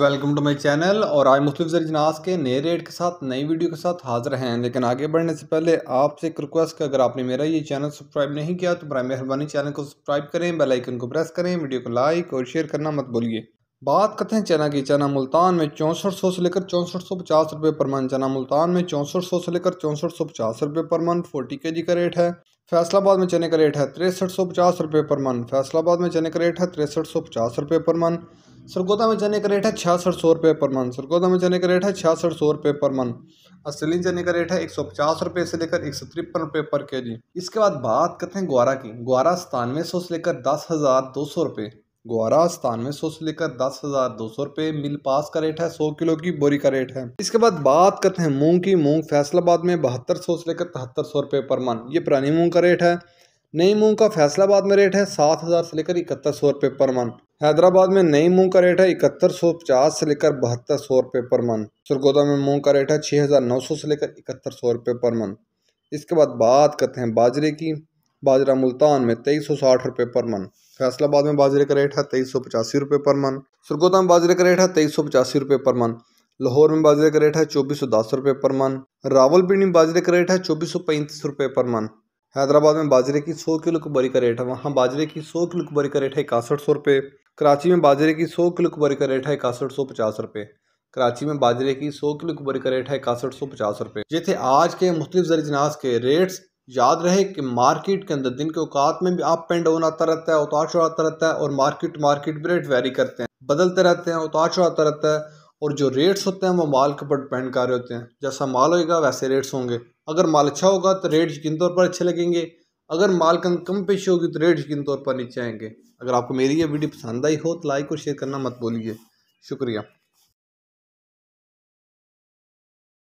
welcome to my channel और आज मुख्तफ जनास के नए रेट के साथ नई वीडियो के साथ हाजिर हैं लेकिन आगे बढ़ने से पहले आपसे एक रिक्वेस्ट कि अगर आपने मेरा ये चैनल सब्सक्राइब नहीं किया तो बरए मेहरबानी चैनल को सब्सक्राइब करें बेल आइकन को प्रेस करें वीडियो को लाइक और शेयर करना मत भूलिए बात करते हैं चना की चना मुल्तान में चौंसठ से लेकर चौंसठ रुपए पर मन चना मुल्तान में चौंसठ से लेकर चौंसठ रुपए पर मन फोर्टी के का रेट है फैसलाबाद में चने का रेट है तिरसठ रुपए पर मन फैसलाबाद में चने का रेट है तिरसठ रुपए पर मन सरगोदा में चने का रेट है छियासठ सौ रुपये पर मन सरगोदा में चने का रेट है छियासठ सौ रुपये पर मन असली चने का रेट है एक सौ पचास रुपये से लेकर एक सौ तिरपन रुपये पर के जी इसके बाद बात करते हैं ग्वारा की ग्वारा सतानवे सौ से लेकर दस हज़ार दो सौ रुपये ग्वारा सतानवे सौ से लेकर दस हज़ार दो सौ रुपये मिल पास का रेट है सौ किलो की बोरी का रेट है इसके बाद बात करते हैं मूंग की मूंग फैसलाबाद में बहत्तर सौ से लेकर तिहत्तर सौ रुपये पर मन ये पुरानी मूंग का रेट है नई मूंग का फैसलाबाद में रेट है सात हज़ार से लेकर इकहत्तर सौ रुपये पर मन हैदराबाद में नई मूंग का रेट है इकहत्तर सौ पचास से लेकर बहत्तर सौ रुपये पर मन सरगोदा में मूंग का रेट है छः हज़ार नौ सौ से लेकर इकहत्तर सौ रुपये पर मन इसके बाद बात करते हैं बाजरे की बाजरा मुल्तान में तेईस सौ साठ रुपये पर मन फैसलाबाद में बाजरे का रेट है तेईस सौ पचासी रुपये पर मन सुरगोदा में बाजरे का रेट है तेईस सौ पचासी रुपये पर मन लाहौर में बाजरे का रेट है चौबीस सौ दस रुपये पर मन रावलपिंडी में बाजरे का रेट है चौबीस सौ पैंतीस रुपये पर मन हैदराबाद में बाजरे की सौ किलो की बोरी का रेट है वहाँ बाजरे की सौ किलो की बोरी का रेट है इकासठ सौ रुपये कराची में बाजरे की सौ किलो की बोरी का रेट है इकासठ सौ पचास रुपये कराची में बाजरे की सौ किलो की बोरी का रेट है इकासठ सौ पचास रुपये ये थे आज के मुख्तलिफ जरजनास के रेट्स याद रहे कि मार्केट के अंदर दिन के औकात में भी अप एंड डाउन आता रहता है उतार चढ़ाता रहता है और मार्केट मार्केट भी रेट वेरी करते हैं बदलते रहते हैं उतार चढ़ाता रहता है और जो रेट्स होते हैं वो माल के ऊपर डिपेंड कर रहे होते हैं जैसा माल होएगा वैसे रेट्स होंगे अगर माल अच्छा होगा तो रेट यकीन तौर पर अच्छे लगेंगे अगर माल कम कम पेशी होगी तो रेट यकीन तौर पर नीचे आएंगे अगर आपको मेरी ये वीडियो पसंद आई हो तो लाइक और शेयर करना मत बोलिए शुक्रिया